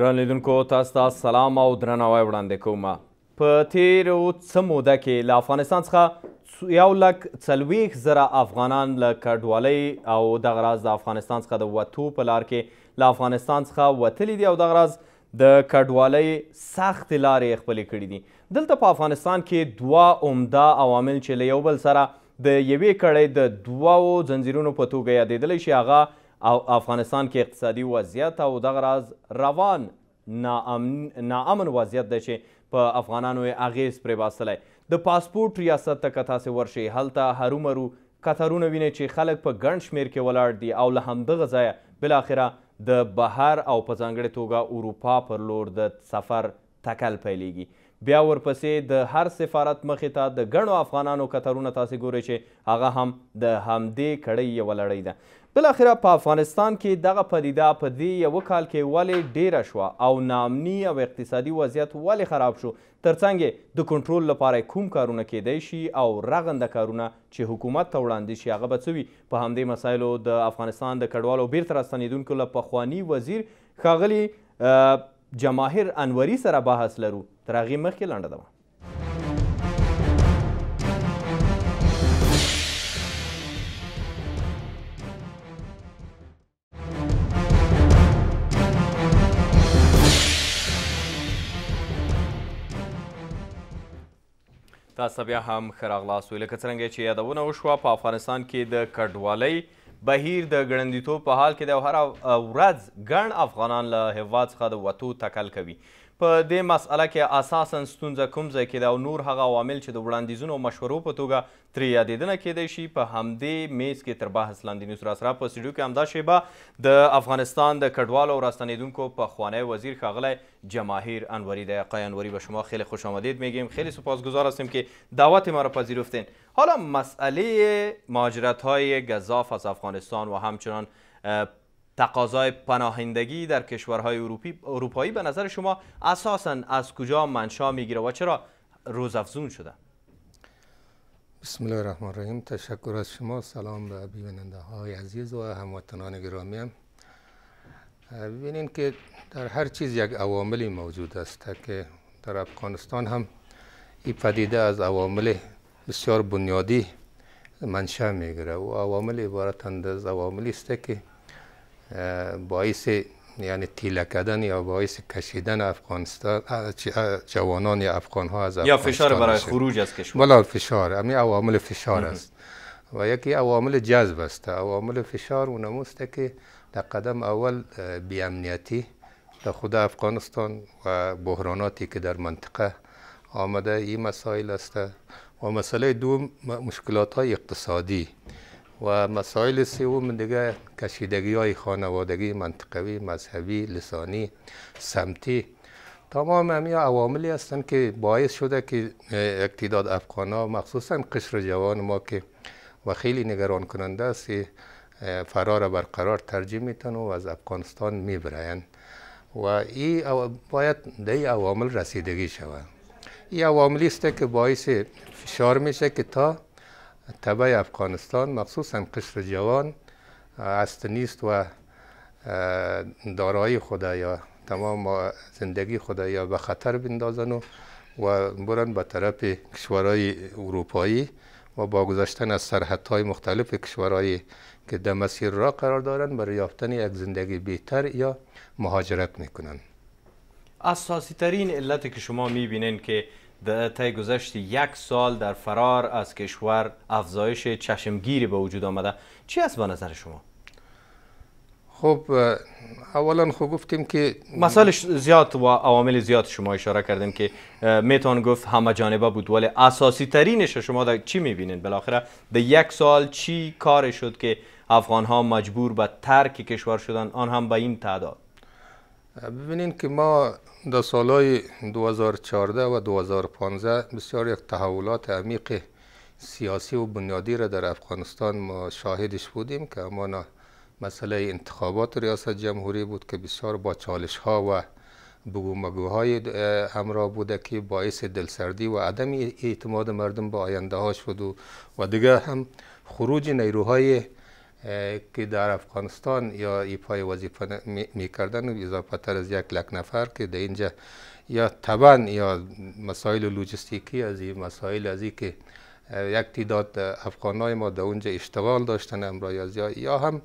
ګران لیدونکو تاسو ته سلام او درناوی وړاندې کوم په تیرو څه موده کې له افغانستان څخه یو لک څلوېښت زره افغانان له کډوالۍ او دغه راز د افغانستان څخه د وتو په لار کې له افغانستان څخه وتلي دي او دغه راز د کډوالۍ سختې لارې خپلې کړي دي دلته په افغانستان کې دوه عمده عوامل چې له یو بل سره د یوې کړۍ د دوو ځنځیرونو په توګه یادېدلی شي هغه او افغانستان کې اقتصادي وضعیت او دغه راز روان ناامن وضعیت دی چې په افغانانو یې اغیز پرې باسلی د پاسپورټ ریاست ته که تاسې ورشئ هلته هرومرو کترونه وینئ چې خلک په ګڼ شمیر کې ولاړ دي او له همدغه ځایه بلاخره د بهر او په ځانګړې توګه اروپا پر لور د سفر تکل پیلیږي بیا ورپسې د هر سفارت مخې ته د ګڼو افغانانو کترونه تاسې ګورئ چې هغه هم د همدې کړۍ یوه لړۍ ده بل اخره په افغانستان کې دغه پدیده په دې یو کال کې ولې ډیره شوه او نامنی او اقتصادي وضعیت ولې خراب شو ترڅنګ د کنټرول لپاره کوم کارونه کېدای شي او رغنده کارونه چې حکومت ته وړاندې شي هغه به څه وي په همدې مسایلو د افغانستان د کډوالو بیرته راستنېدونکو له پخواني وزیر ښاغلي جماهیر انوري سره بحث لرو تر هغې مخکې لنډه ده تاسو بیا هم ښه راغلاست وئ لکه څرنګه چې یادونه وشوه په افغانستان کې د کډوالۍ بهیر د ګړندیتوب په حال کې د هر ورځ ګڼ افغانان له هیواد څخه د وتو تکل کوي په دې مسأله کې اساسا ستونزه کوم ځای کې ده او نور هغه عوامل چې د وړاندیزونو او مشورو په توګه ترې یادېدنه کیدای شي په همدې میز کې تر بحث لاندې نیوز را سره په سټډیو کې همدا شیبه د افغانستان د کډوالو او راستنېدونکو پخوانی وزیر ښاغلی جماهیر انوری ده آقای انوری به شما خیلی خوش آمدید میگیم خیلی سپاسگزار هستیم که دعوت ما را پذیرفتین حالا مسئله مهاجرت های گذاف از افغانستان و همچنان تقاضای پناهندگی در کشورهای اروپی، اروپایی به نظر شما اساسا از کجا منشا میگیره و چرا روزافزون شده بسم الله الرحمن الرحیم تشکر از شما سلام به بیننده های عزیز و هموطنان گرامی هم. ببینین که در هر چیز یک عواملی موجود است که در افغانستان هم این پدیده از عوامل بسیار بنیادی منشأ میگیره و عوامل عبارتند از عواملی است که باعث یعنی تیله کردن یا باعث کشیدن افغانستان جوانان یا افغان ها از یا فشار برای خروج از کشور بلا فشار همین یعنی عوامل فشار است و یکی عوامل جذب است عوامل فشار اونم است که در قدم اول بیامنیتی در خود افغانستان و بحراناتی که در منطقه آمده این مسائل است و مسئله دوم مشکلات های اقتصادی و مسائل سوم دیگه کشیدگی های خانوادگی منطقوی مذهبی لسانی سمتی تمام همین عواملی هستند که باعث شده که اقتداد افغان ها مخصوصا قشر جوان ما که و خیلی نگران کننده است فرار برقرار ترجیح میتن و از افغانستان میبرند و ای باید در این عوامل رسیدگی شود این عواملی است که باعث فشار میشه که تا طبع افغانستان مخصوصا قشر جوان است نیست و دارایی خدا یا تمام زندگی خدا یا به خطر بندازن و و برن به طرف کشورهای اروپایی و با گذاشتن از سرحدهای مختلف کشورهایی که در مسیر را قرار دارند برای یافتن یک زندگی بهتر یا مهاجرت میکنن اساسی ترین علت که شما میبینین که در طی گذشت یک سال در فرار از کشور افزایش چشمگیری به وجود آمده چی است به نظر شما خب اولا خب گفتیم که مسائل زیاد و عوامل زیاد شما اشاره کردیم که میتون گفت همه جانبه بود ولی اساسی ترینش شما در چی میبینید بالاخره در یک سال چی کار شد که افغان ها مجبور به ترک کشور شدن آن هم به این تعداد ببینین که ما در سالهای 2014 و 2015 بسیار یک تحولات عمیق سیاسی و بنیادی را در افغانستان ما شاهدش بودیم که اما مسئله انتخابات ریاست جمهوری بود که بسیار با چالش ها و بگو مگوهای همراه بوده که باعث دلسردی و عدم اعتماد مردم به آینده ها شد و, و دیگه هم خروج نیروهای که در افغانستان یا ایپای وظیفه می و اضافه تر از یک لک نفر که در اینجا یا توان یا مسائل لوجستیکی از این مسائل از این که یک تعداد افغانای ما در اونجا اشتغال داشتن از یا هم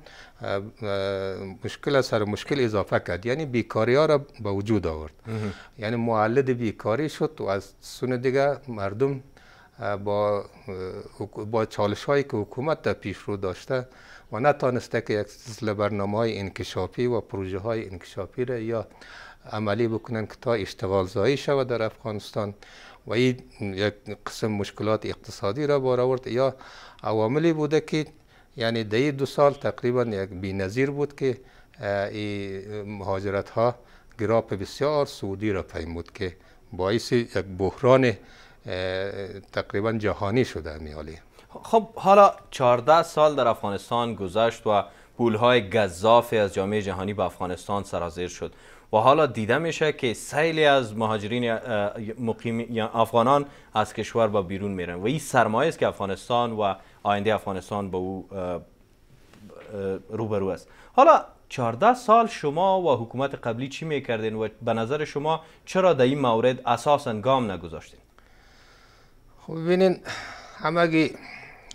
مشکل سر مشکل اضافه کرد یعنی بیکاری ها را به وجود آورد یعنی معلد بیکاری شد و از سون دیگه مردم با با چالش هایی که حکومت در پیش رو داشته و نتانسته که یک برنامه های انکشافی و پروژه های انکشافی را یا عملی بکنن که تا اشتغال زایی شود در افغانستان و این یک قسم مشکلات اقتصادی را بار آورد یا عواملی بوده که یعنی ده دو سال تقریبا یک بی‌نظیر بود که این مهاجرت ها گراپ بسیار سعودی را پیمود که باعث یک بحران تقریبا جهانی شده میالی خب حالا 14 سال در افغانستان گذشت و پولهای گذافی از جامعه جهانی به افغانستان سرازیر شد و حالا دیده میشه که سیلی از مهاجرین مقیم افغانان از کشور به بیرون میرن و این سرمایه است که افغانستان و آینده افغانستان به او روبرو است حالا 14 سال شما و حکومت قبلی چی میکردین و به نظر شما چرا در این مورد اساسا گام نگذاشتین خب ببینین همگی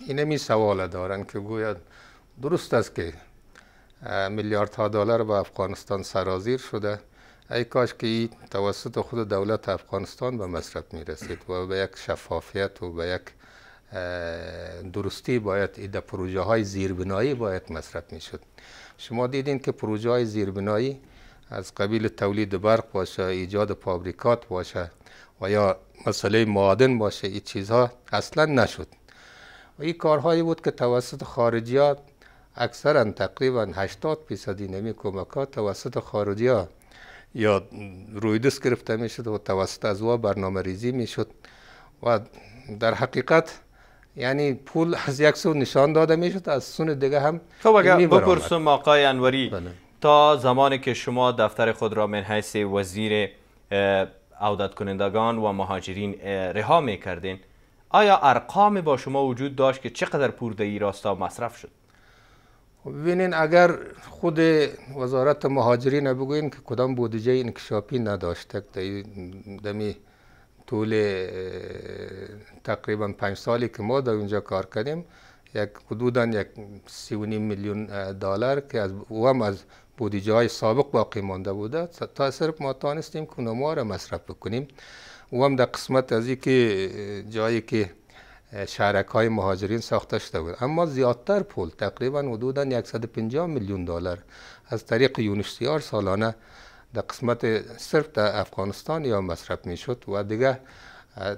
اینمی سوال دارن که گویا درست است که میلیاردها دلار به افغانستان سرازیر شده ای کاش که این توسط خود دولت افغانستان به مصرف می رسید و به یک شفافیت و به یک درستی باید ایده پروژه های زیربنایی باید مصرف می شد شما دیدین که پروژه های زیربنایی از قبیل تولید برق باشه ایجاد فابریکات باشه و یا مسئله معادن باشه این چیزها اصلا نشد ای این کارهایی بود که توسط خارجی ها اکثرا تقریبا 80 فیصدی نمی کمکات توسط خارجی ها یا روی دست گرفته می و توسط از او برنامه ریزی می و در حقیقت یعنی پول از یک سو نشان داده می از سون دیگه هم خب اگر بپرسم آقای انوری بله. تا زمانی که شما دفتر خود را من حیث وزیر عودت کنندگان و مهاجرین رها می آیا ارقام با شما وجود داشت که چقدر در ای راستا مصرف شد؟ خب ببینین اگر خود وزارت مهاجرین بگوین که کدام بودجه انکشافی نداشته دمی طول تقریبا پنج سالی که ما در اونجا کار کردیم یک حدودا یک سی میلیون دلار که از او هم از بودجه های سابق باقی مانده بوده تا صرف ما تانستیم که ما را مصرف بکنیم او هم در قسمت از که جایی که شهرک های مهاجرین ساخته شده بود اما زیادتر پول تقریبا حدودا 150 میلیون دلار از طریق یونشتیار سالانه در قسمت صرف در افغانستان یا مصرف میشد و دیگه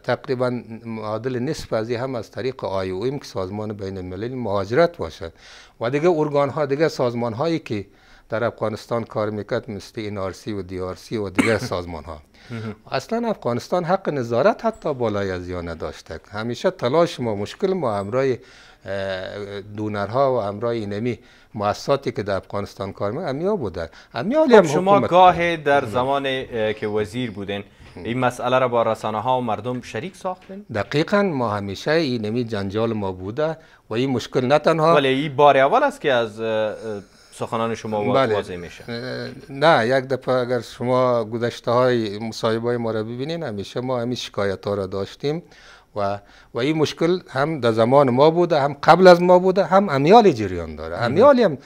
تقریبا معادل نصف از هم از طریق آی او ام که سازمان بین المللی مهاجرت باشد و دیگه ارگان ها دیگه سازمان هایی که در افغانستان کار میکرد مثل اینارسی و دیارسی و دیگر سازمان ها اصلا افغانستان حق نظارت حتی بالای از یا نداشته همیشه تلاش ما مشکل ما همراه دونرها و امرای اینمی مؤسساتی که در افغانستان کار میکنه امیا بودن امیا خب، شما گاه در زمان که وزیر بودن این مسئله را با رسانه ها و مردم شریک ساختن؟ دقیقا ما همیشه اینمی جنجال ما بوده و این مشکل نه تنها ولی این بار اول است که از سخنان شما بله. میشه نه یک دفعه اگر شما گذشته های مصاحبه ما را ببینین همیشه ما همین شکایت ها را داشتیم و و این مشکل هم در زمان ما بوده هم قبل از ما بوده هم امیال جریان داره امیال هم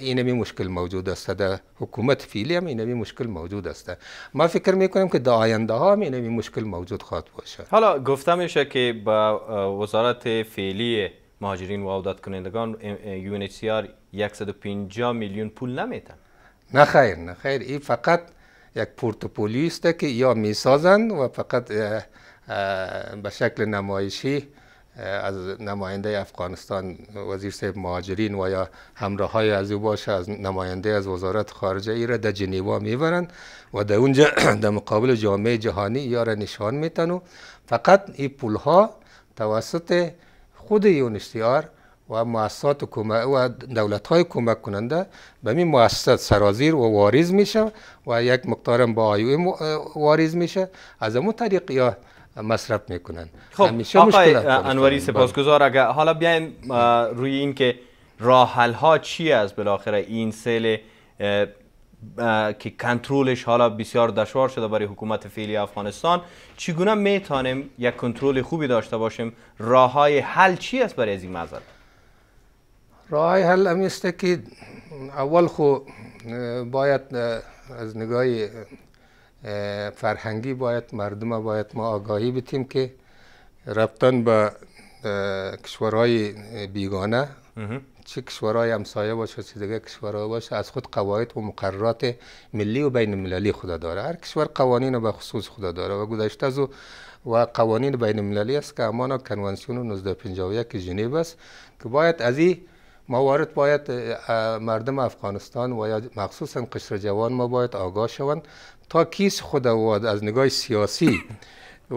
می مشکل موجود است در حکومت فیلی هم می مشکل موجود است ما فکر کنیم که در آینده ها هم اینمی مشکل موجود خواهد باشه حالا گفته میشه که به وزارت فعلی مهاجرین و اوداد کنندگان UNHCR 150 میلیون پول نمیتن نه خیر نه خیر این فقط یک پورتوپولی است که یا میسازند و فقط به شکل نمایشی از نماینده افغانستان وزیر صاحب مهاجرین و یا همراه های از او باشه از نماینده از وزارت خارجه ای را در جنیوا میبرند و در اونجا در مقابل جامعه جهانی یا را نشان میتن و فقط این پول ها توسط خود یونستیار و مؤسسات و دولت های کمک کننده به می مؤسسات سرازیر و واریز میشه و یک مقدارم با آیو واریز میشه از اون طریق یا مصرف میکنن خب آقای انوری سپاسگزار اگر حالا بیاین روی این که راه ها چی است بالاخره این سیل که کنترلش حالا بسیار دشوار شده برای حکومت فعلی افغانستان چگونه میتانیم یک کنترل خوبی داشته باشیم راه های حل چی است برای از این مزل؟ راه های حل هم که اول خو باید از نگاه فرهنگی باید مردم باید ما آگاهی بتیم که رفتن به کشورهای بیگانه چه کشورهای همسایه باشه چه دیگه کشورها باشه از خود قواعد و مقررات ملی و بین المللی خدا داره هر کشور قوانین به خصوص خدا داره و گذشته از و قوانین بین المللی است که امانا کنوانسیون 1951 ژنو است که باید از این موارد باید مردم افغانستان و یا مخصوصا قشر جوان ما باید آگاه شوند تا کیس خود از نگاه سیاسی و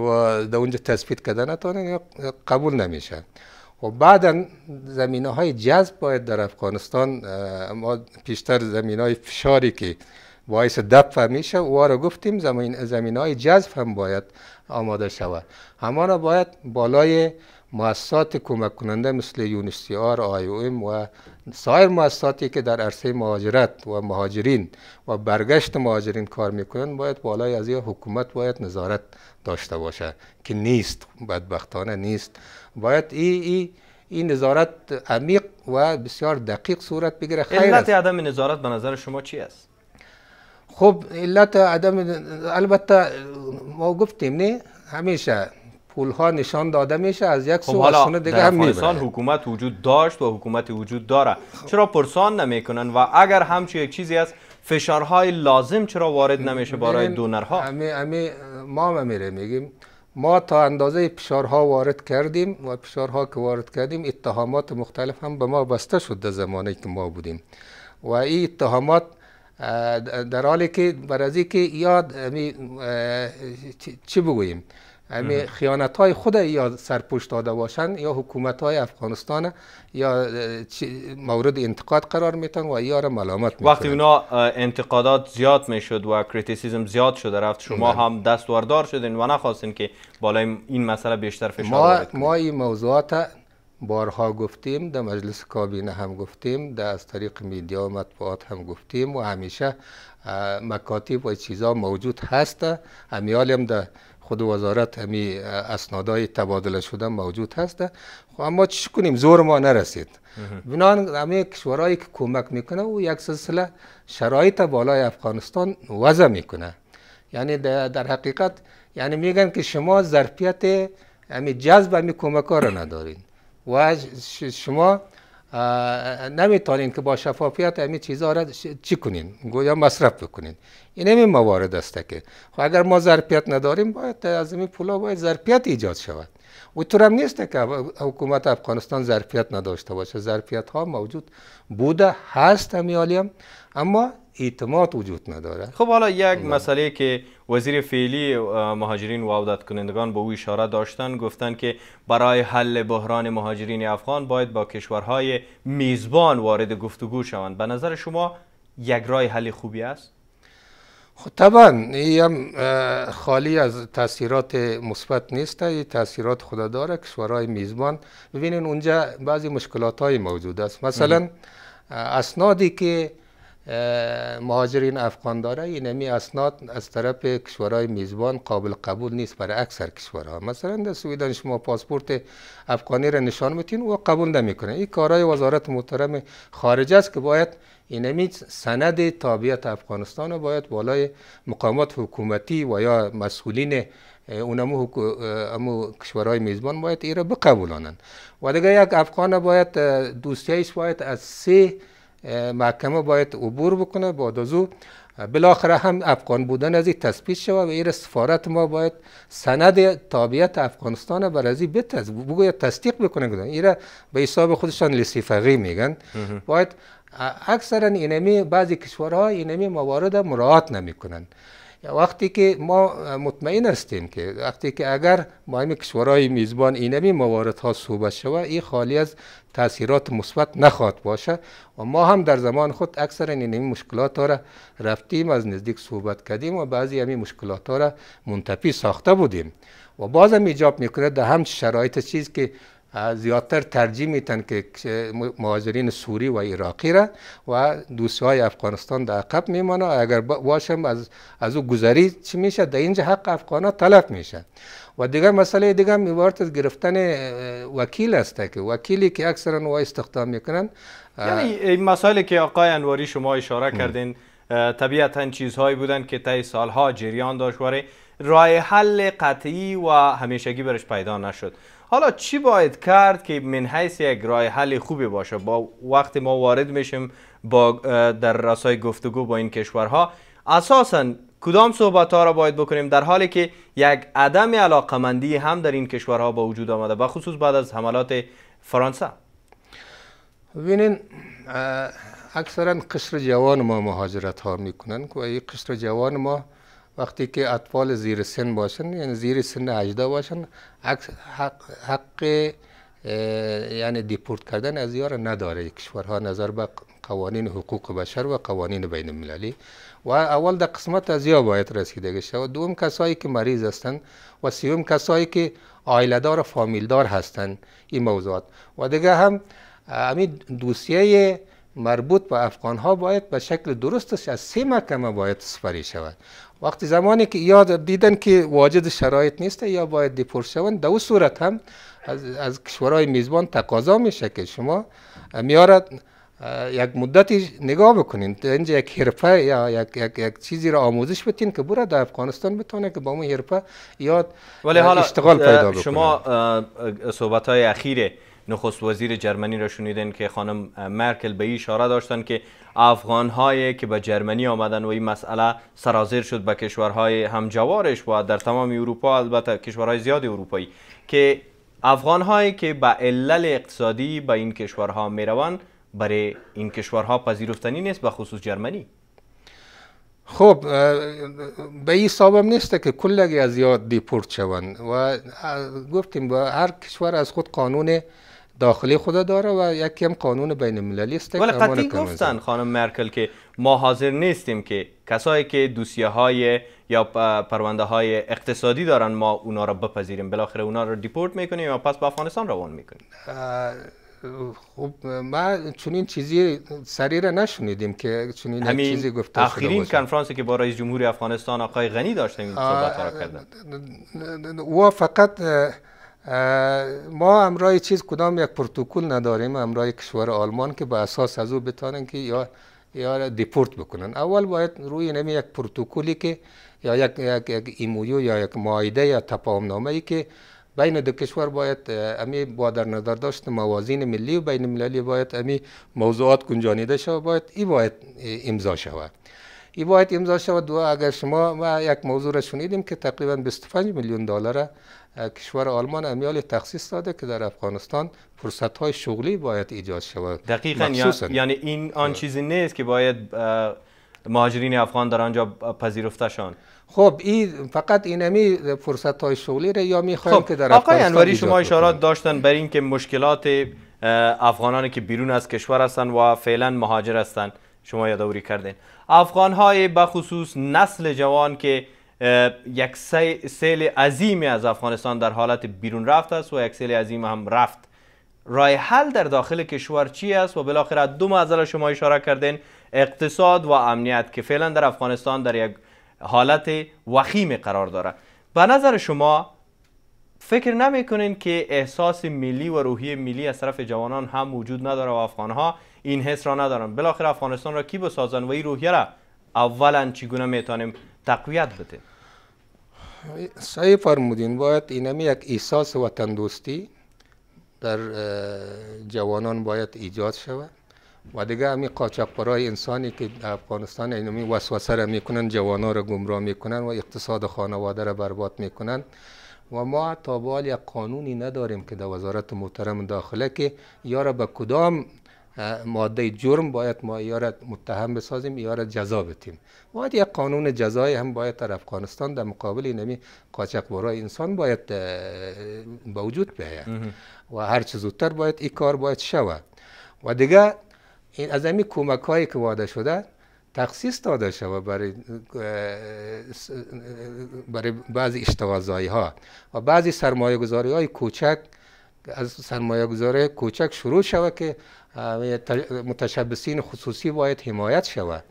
در اونجا تثبیت کردن قبول نمیشه و خب بعدا زمینه های جذب باید در افغانستان ما پیشتر زمین های فشاری که باعث دفع میشه و را گفتیم زمین, زمین های جذب هم باید آماده شود همانا باید بالای مؤسسات کمک کننده مثل یونسی آر، آی او ام و سایر مؤسساتی که در عرصه مهاجرت و مهاجرین و برگشت مهاجرین کار میکنند باید بالای از حکومت باید نظارت داشته باشه که نیست بدبختانه نیست باید این ای این نظارت عمیق و بسیار دقیق صورت بگیره خیر علت عدم نظارت به نظر شما چی است خب علت عدم البته ما گفتیم نه همیشه پول ها نشان داده میشه از یک خب، سو از سونه دیگه هم میبره حکومت وجود داشت و حکومت وجود داره چرا پرسان نمیکنن و اگر همچی یک چیزی است فشارهای لازم چرا وارد نمیشه برای دونرها همه امی ما میره میگیم ما تا اندازه فشارها وارد کردیم و فشارها که وارد کردیم اتهامات مختلف هم به ما بسته شد در زمانی که ما بودیم و این اتهامات در حالی که برازی که یاد یعنی، چی بگوییم امی خیانت های خود یا سرپوش داده باشند یا حکومت های افغانستان یا مورد انتقاد قرار میتن و یا را ملامت میتن وقتی اونا انتقادات زیاد میشد و کریتیسیزم زیاد شده رفت شما بله. هم دستوردار شدین و نخواستین که بالای این مسئله بیشتر فشار ما, ما این موضوعات بارها گفتیم در مجلس کابینه هم گفتیم در از طریق میدیا و مطبوعات هم گفتیم و همیشه مکاتب و چیزا موجود هست امیالیم در خود وزارت همی اسنادای تبادله شده موجود هسته خب اما چی کنیم زور ما نرسید بنان همه کشورهایی که کمک میکنه و یک سلسله شرایط بالای افغانستان وضع میکنه یعنی در حقیقت یعنی میگن که شما ظرفیت همی جذب همی کمک ها را ندارین و شما نمیتونین که با شفافیت همین چیزها را چی کنین گویا مصرف بکنین این همین موارد است که خب اگر ما ظرفیت نداریم باید از این پولا باید ظرفیت ایجاد شود و هم نیست که حکومت افغانستان ظرفیت نداشته باشه ظرفیت ها موجود بوده هست همیالیم اما اعتماد وجود نداره خب حالا یک مسئله که وزیر فعلی مهاجرین و عودت کنندگان به او اشاره داشتن گفتن که برای حل بحران مهاجرین افغان باید با کشورهای میزبان وارد گفتگو شوند به نظر شما یک رای حل خوبی است خب طبعا هم خالی از تاثیرات مثبت نیست این تاثیرات خدا داره کشورهای میزبان ببینین اونجا بعضی مشکلات های موجود است مثلا اسنادی که مهاجرین افغان داره این امی اسناد از طرف کشورهای میزبان قابل قبول نیست برای اکثر کشورها مثلا در سویدن شما پاسپورت افغانی را نشان میتین و قبول نمیکنه این کارهای وزارت محترم خارجه است که باید این اینمی سند تابعیت افغانستان باید بالای مقامات حکومتی و یا مسئولین اون امو کشورهای میزبان باید این را بقبولانند و دیگه یک افغان باید دوستیش باید از سه محکمه باید عبور بکنه بعد از بالاخره هم افغان بودن از این تثبیت شوه و ایر سفارت ما باید سند تابعیت افغانستان بر از بتز بگوید تصدیق بکنه ایره به حساب خودشان لسیفقی میگن باید اکثرا اینمی بعضی کشورها اینمی موارد مراعات نمیکنن وقتی که ما مطمئن هستیم که وقتی که اگر ما این کشورهای میزبان اینمی موارد ها صحبت شوه این خالی از تاثیرات مثبت نخواهد باشه و ما هم در زمان خود اکثر این مشکلات ها را رفتیم از نزدیک صحبت کردیم و بعضی همی مشکلات ها را منتفی ساخته بودیم و باز ایجاب میکنه در همچ شرایط چیز که زیادتر ترجیح میتن که مهاجرین سوری و عراقی را و های افغانستان در عقب میمانه اگر باشم از, از او گذری چی میشه در اینجا حق افغان ها طلب میشه و دیگر مسئله دیگه میبارد از گرفتن وکیل است که وکیلی که اکثرا و استخدام میکنن یعنی این مسئله که آقای انواری شما اشاره کردین طبیعتا چیزهایی بودن که طی سالها جریان داشت رای حل قطعی و همیشگی برش پیدا نشد حالا چی باید کرد که من حیث یک راه حل خوبی باشه با وقتی ما وارد میشیم با در رسای گفتگو با این کشورها اساسا کدام صحبت ها را باید بکنیم در حالی که یک عدم علاقمندی هم در این کشورها با وجود آمده و خصوص بعد از حملات فرانسه ببینین اکثرا قصر جوان ما مهاجرت ها میکنن و این قصر جوان ما وقتی که اطفال زیر سن باشن یعنی زیر سن 18 باشن حق, حق یعنی دیپورت کردن از یار نداره کشورها نظر به قوانین حقوق بشر و قوانین بین المللی و اول در قسمت از یار باید رسیدگی شود دوم کسایی که مریض هستند و سیوم کسایی که آیلدار و فامیلدار هستند این موضوعات و دیگه هم امید دوسیه مربوط به افغان ها باید به شکل درستش از سه مکمه باید سپری شود وقتی زمانی که یاد دیدن که واجد شرایط نیست یا باید دیپور شوند در صورت هم از, از کشورهای میزبان تقاضا میشه که شما میارد یک مدتی نگاه بکنین اینجا یک حرفه یا یک, یک, یک چیزی را آموزش بتین که بره در افغانستان بتونه که با اون حرفه یاد ولی حالا اشتغال پیدا بکنه شما صحبت های اخیر نخست وزیر جرمنی را شنیدن که خانم مرکل به اشاره داشتن که افغان هایی که به جرمنی آمدن و این مسئله سرازیر شد به کشورهای همجوارش و در تمام اروپا البته کشورهای زیاد اروپایی که افغان هایی که به علل اقتصادی به این کشورها میروند برای این کشورها پذیرفتنی نیست به خصوص جرمنی خب به این سابم نیست که کلگی از یاد دیپورت شوند و گفتیم با هر کشور از خود قانون داخلی خود داره و یکی هم قانون بین المللی است ولی قطعی گفتن خانم مرکل که ما حاضر نیستیم که کسایی که دوسیه های یا پرونده های اقتصادی دارن ما اونا را بپذیریم بالاخره اونا را دیپورت میکنیم یا پس به افغانستان روان میکنیم خب ما چنین چیزی سری را نشنیدیم که چنین چیزی گفته آخرین کنفرانسی که با رئیس جمهوری افغانستان آقای غنی داشتیم صحبت کردن او فقط ما امرای چیز کدام یک پروتکل نداریم امرای کشور آلمان که با اساس از او بتانن که یا یا دیپورت بکنن اول باید روی نمی یک پروتکلی که یا یک, یک, یک ایمویو یا یک معایده یا تپام نامه ای که بین دو کشور باید امی با در نظر داشت موازین ملی و بین المللی باید امی موضوعات گنجانیده شود باید ای باید امضا شود ای باید امضا شود دو اگر شما ما یک موضوع را شنیدیم که تقریبا 25 میلیون دلار کشور آلمان امیال تخصیص داده که در افغانستان فرصت های شغلی باید ایجاد شود دقیقا یعنی این آن چیزی نیست که باید مهاجرین افغان در آنجا پذیرفته شان خب این فقط اینمی فرصت های شغلی را یا میخوایم خب. که در آقای انواری شما اشارات داشتن بر اینکه مشکلات افغانانی که بیرون از کشور هستند و فعلا مهاجر هستند شما یادآوری کردین افغان های بخصوص نسل جوان که یک سیل عظیمی از افغانستان در حالت بیرون رفت است و یک سیل عظیم هم رفت رای حل در داخل کشور چی است و بالاخره دو معضل شما اشاره کردین اقتصاد و امنیت که فعلا در افغانستان در یک حالت وخیم قرار داره به نظر شما فکر نمی کنین که احساس ملی و روحی ملی از طرف جوانان هم وجود نداره و افغان ها این حس را ندارن بالاخره افغانستان را کی بسازن و این روحیه را اولا چگونه میتونیم تقویت بده صحیح فرمودین باید اینمی یک احساس وطن دوستی در جوانان باید ایجاد شود و دیگه همین قاچاقبرای انسانی که در افغانستان اینمی وسوسه را میکنن جوانان را گمراه میکنن و اقتصاد خانواده را برباد میکنن و ما تا به یک قانونی نداریم که در وزارت محترم داخله که را به کدام ماده جرم باید ما ایارت متهم بسازیم ایارت جزا بتیم باید یک قانون جزایی هم باید در افغانستان در مقابل اینمی قاچاقبرای انسان باید به وجود بیاید و هر زودتر باید این کار باید شود و دیگه از همی کمک هایی که واده شده تخصیص داده شود برای برای بعضی اشتغازایی ها و بعضی سرمایه گذاری های کوچک از سرمایه گذاری کوچک شروع شود که متشبسین خصوصی باید حمایت شود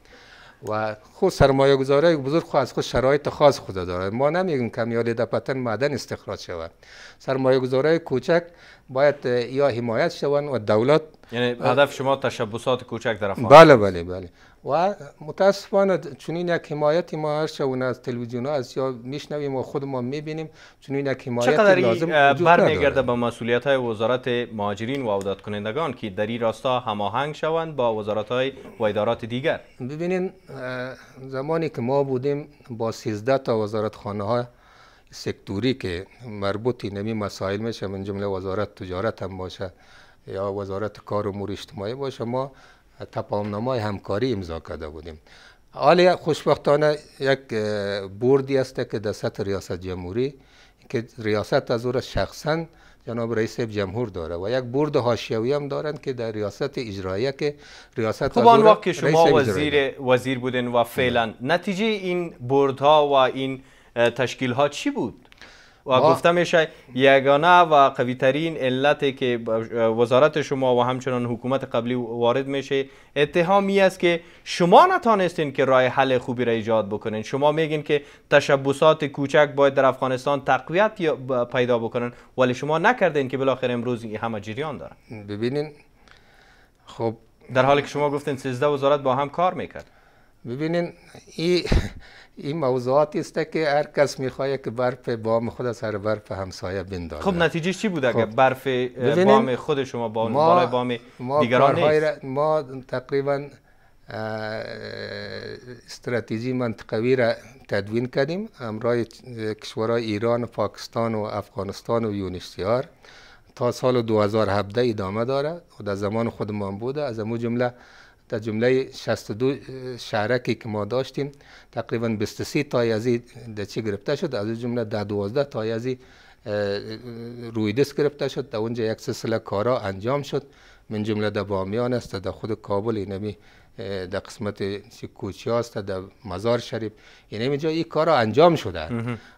و خود سرمایه گذاره بزرگ خود از خود شرایط خاص خود دارد ما نمیگیم کمیال در پتن معدن استخراج شود سرمایه گذاره کوچک باید یا حمایت شوند و دولت یعنی هدف شما تشبسات کوچک در بله بله بله و متاسفانه چنین یک حمایت ما هر شبونه از تلویزیون ها از یا میشنویم و خود ما میبینیم چنین یک حمایت لازم برمیگرده به مسئولیت های وزارت مهاجرین و عودت کنندگان که در این راستا هماهنگ شوند با وزارت های و ادارات دیگر ببینین زمانی که ما بودیم با 13 تا وزارت خانه ها سکتوری که مربوط نمی مسائل میشه من جمله وزارت تجارت هم باشه یا وزارت کار امور اجتماعی باشه ما تپامنامای همکاری امضا کرده بودیم حالا خوشبختانه یک بوردی است که در سطح ریاست جمهوری که ریاست از او شخصا جناب رئیس جمهور داره و یک برد حاشیه‌ای هم دارند که در ریاست اجراییه که ریاست خب آن وقت که شما وزیر وزیر بودن و فعلا نتیجه این بردها و این تشکیل ها چی بود و گفته میشه یگانه و قوی ترین علتی که وزارت شما و همچنان حکومت قبلی وارد میشه اتهامی است که شما نتانستین که رای حل خوبی را ایجاد بکنین شما میگین که تشبسات کوچک باید در افغانستان تقویت پیدا بکنن ولی شما نکردین که بالاخره امروز همه جریان داره. ببینین خب در حالی که شما گفتین 13 وزارت با هم کار میکرد ببینین این ای موضوعاتی است که هر کس میخواد که برف بام خود از برف همسایه بندازه خب نتیجه چی بود اگر خب. برف بام خود شما با بام دیگران نیست ما تقریبا استراتژی منطقوی را تدوین کردیم امرای کشورهای ایران و پاکستان و افغانستان و یونیسیار تا سال 2017 ادامه داره و در زمان خودمان بوده از امو جمله در جمله 62 شهرکی که ما داشتیم تقریبا 23 تای از در چی گرفته شد از جمله در 12 تای روی دست گرفته شد در اونجا یک سلسله کارا انجام شد من جمله در بامیان است در خود کابل اینمی در قسمت کوچی در مزار شریف یعنی اینجا این کار انجام شده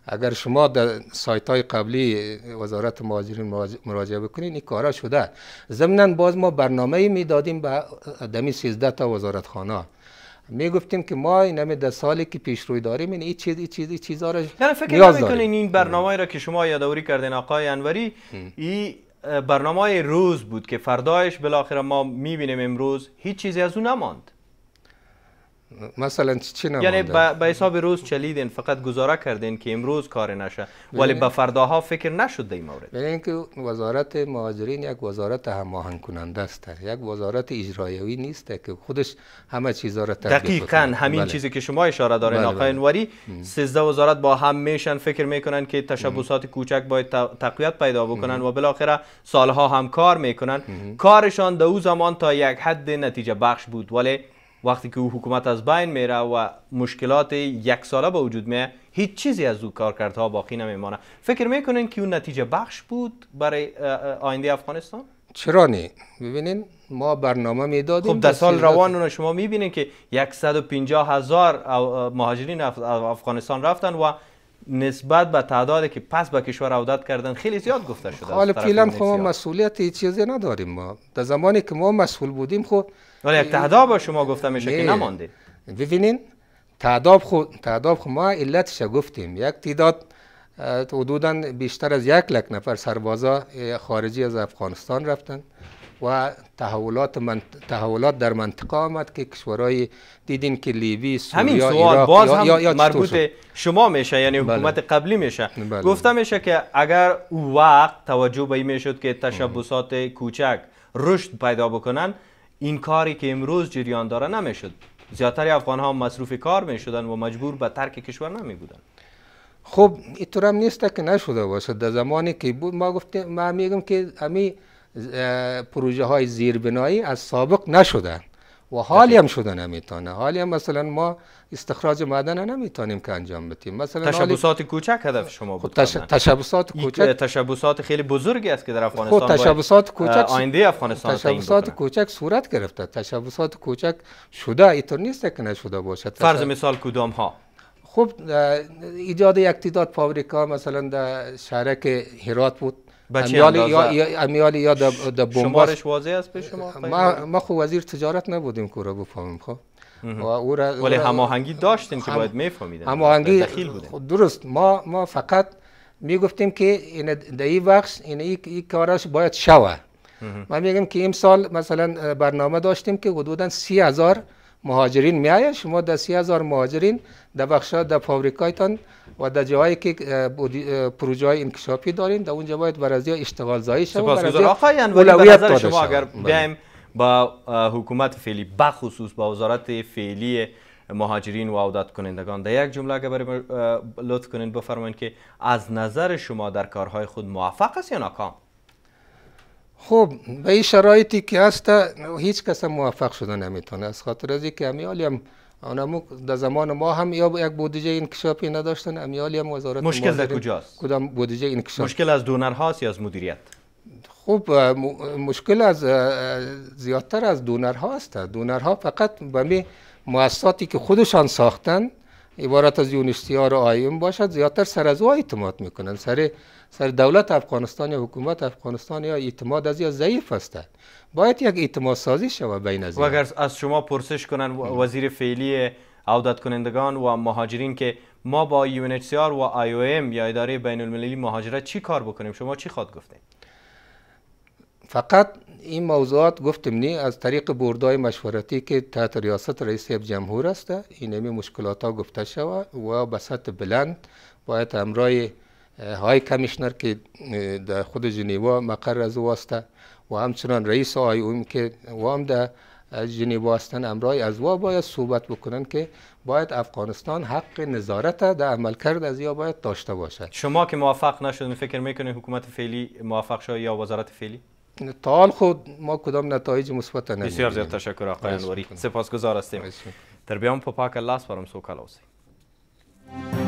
اگر شما در سایت های قبلی وزارت مهاجرین مراجعه بکنین این کارا شده ضمنا باز ما برنامه می دادیم به دمی 13 تا وزارت خانه می گفتیم که ما این در سالی که پیش روی داریم این چیز ای چیز ای چیزا را یعنی فکر این برنامه را که شما یادوری کردین آقای انوری این برنامه روز بود که فردایش بالاخره ما میبینیم امروز هیچ چیزی از او نماند مثلا چی نمانده؟ یعنی به حساب روز چلیدین فقط گزاره کردین که امروز کار نشه ولی به فرداها فکر نشد در این مورد یعنی اینکه وزارت مهاجرین یک وزارت هماهنگ کننده است یک وزارت اجرایوی نیست که خودش همه چیزا را دقیقاً همین بله. چیزی که شما اشاره دارین بله آقای بله. انوری 13 وزارت با هم میشن فکر میکنن که تشبسات کوچک باید تقویت پیدا بکنن و بالاخره سالها هم کار میکنن کارشان در او زمان تا یک حد نتیجه بخش بود ولی وقتی که او حکومت از بین میره و مشکلات یک ساله به وجود میه هیچ چیزی از او کارکردها باقی نمیمانه فکر میکنین که اون نتیجه بخش بود برای آینده افغانستان چرا نه ببینین ما برنامه میدادیم خب در سال روان شما میبینین که 150 هزار مهاجرین افغانستان رفتن و نسبت به تعدادی که پس به کشور عودت کردن خیلی زیاد گفته شده خب، حالا فعلا خب ما مسئولیت چیزی نداریم ما در زمانی که ما مسئول بودیم خب ولی یک تعداب شما گفته میشه که نمانده ببینین تعداب خود تعداب خود ما علتش گفتیم یک تعداد حدودا بیشتر از یک لک نفر سربازا خارجی از افغانستان رفتن و تحولات, تحولات در منطقه آمد که کشورهای دیدین که لیبی سوریا همین سوال باز هم یا... مربوط شما میشه یعنی بله. حکومت قبلی میشه بله. گفته میشه که اگر او وقت توجه به این میشد که تشبسات کوچک رشد پیدا بکنن این کاری که امروز جریان داره نمیشد زیادتری افغان ها مصروف کار می و مجبور به ترک کشور نمی بودن خب اینطور هم نیست که نشده باشه در زمانی که بود ما گفتیم ما میگم که امی پروژه های زیربنایی از سابق نشدن و حالی هم شده نمیتونه حالی هم مثلا ما استخراج معدن نمیتونیم که انجام بدیم مثلا تشبسات کوچک هدف شما بود خب تش... تشبسات کوچک تشبسات خیلی بزرگی است که در افغانستان خود خب تشبسات کوچک آینده افغانستان تشبسات کوچک صورت گرفته تشبسات کوچک شده اینطور نیست که نشده باشد فرض مثال کدام ها خب ایجاد یک تعداد فابریکا مثلا در شهرک هرات بود امیالی یا, د امیالی شمارش واضح است به شما ما, ما خو وزیر تجارت نبودیم که را بفهمیم خب و او را ولی هماهنگی داشتیم که باید میفهمیدن هماهنگی درست ما ما فقط میگفتیم که این در این بخش این کارش باید شوه ما میگم که امسال مثلا برنامه داشتیم که حدودا سی هزار مهاجرین میایه شما در سی هزار مهاجرین در بخشا در فابریکایتان و در جایی که پروژه های انکشافی داریم در اونجا باید برازی اشتغال زایی شد سپاسگزار آقای به نظر شما اگر بله. با حکومت فعلی بخصوص با وزارت فعلی مهاجرین و عودت کنندگان در یک جمله اگر برای لطف کنین بفرمایید که از نظر شما در کارهای خود موفق است یا ناکام خب به این شرایطی که هست هیچ کس موفق شده نمیتونه از خاطر از که هم آنمو در زمان ما هم یا یک بودجه انکشافی نداشتن امیالی هم وزارت مشکل در کجاست کدام بودجه انکشاف مشکل از دونر هاست یا از مدیریت خب مشکل از زیادتر از دونر ها است دونر فقط به می مؤسساتی که خودشان ساختن عبارت از یونیستیار ها آیم باشد زیادتر سر از او اعتماد میکنن سر سر دولت افغانستان یا حکومت افغانستان یا اعتماد از یا ضعیف هستند باید یک اعتماد سازی شود بین از و اگر از شما پرسش کنند وزیر فعلی عودت کنندگان و مهاجرین که ما با UNHCR و IOM یا اداره بین المللی مهاجرت چی کار بکنیم شما چی خواد گفتیم فقط این موضوعات گفتم نی از طریق بردای مشورتی که تحت ریاست رئیس جمهور است این همه مشکلات ها گفته شود و به سطح بلند باید همراه های کمیشنر که در خود جنیوا مقر از و همچنان رئیس آی اوم که وام در جنیوا هستن امرای از وا باید صحبت بکنن که باید افغانستان حق نظارت در عمل کرد از یا باید داشته باشد شما که موفق نشدن فکر میکنید حکومت فعلی موفق شد یا وزارت فعلی تا خود ما کدام نتایج مثبت نمیدیم بسیار زیاد تشکر آقای انوری سپاسگزار هستیم تربیان پاک الله سپارم you.